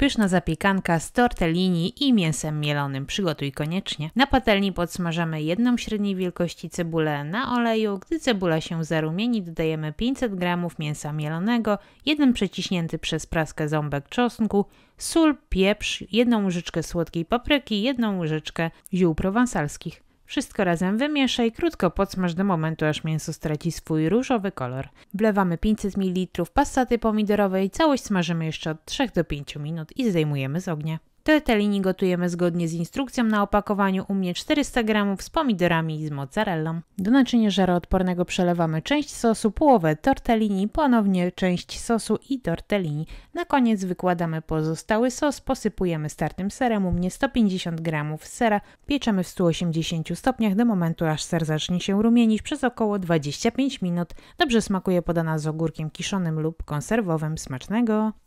Pyszna zapiekanka z tortellini i mięsem mielonym. Przygotuj koniecznie. Na patelni podsmażamy jedną średniej wielkości cebulę na oleju. Gdy cebula się zarumieni, dodajemy 500 g mięsa mielonego, jeden przeciśnięty przez praskę ząbek czosnku, sól, pieprz, jedną łyżeczkę słodkiej papryki, jedną łyżeczkę ziół prowansalskich. Wszystko razem wymieszaj, krótko podsmaż do momentu, aż mięso straci swój różowy kolor. Wlewamy 500 ml pasaty pomidorowej, całość smażymy jeszcze od 3 do 5 minut i zdejmujemy z ognia. Tortellini gotujemy zgodnie z instrukcją na opakowaniu u mnie 400 g z pomidorami i z mozzarellą. Do naczynia żaroodpornego przelewamy część sosu, połowę tortellini, ponownie część sosu i tortellini. Na koniec wykładamy pozostały sos, posypujemy startym serem, u mnie 150 g sera, pieczemy w 180 stopniach do momentu aż ser zacznie się rumienić przez około 25 minut. Dobrze smakuje podana z ogórkiem kiszonym lub konserwowym. Smacznego!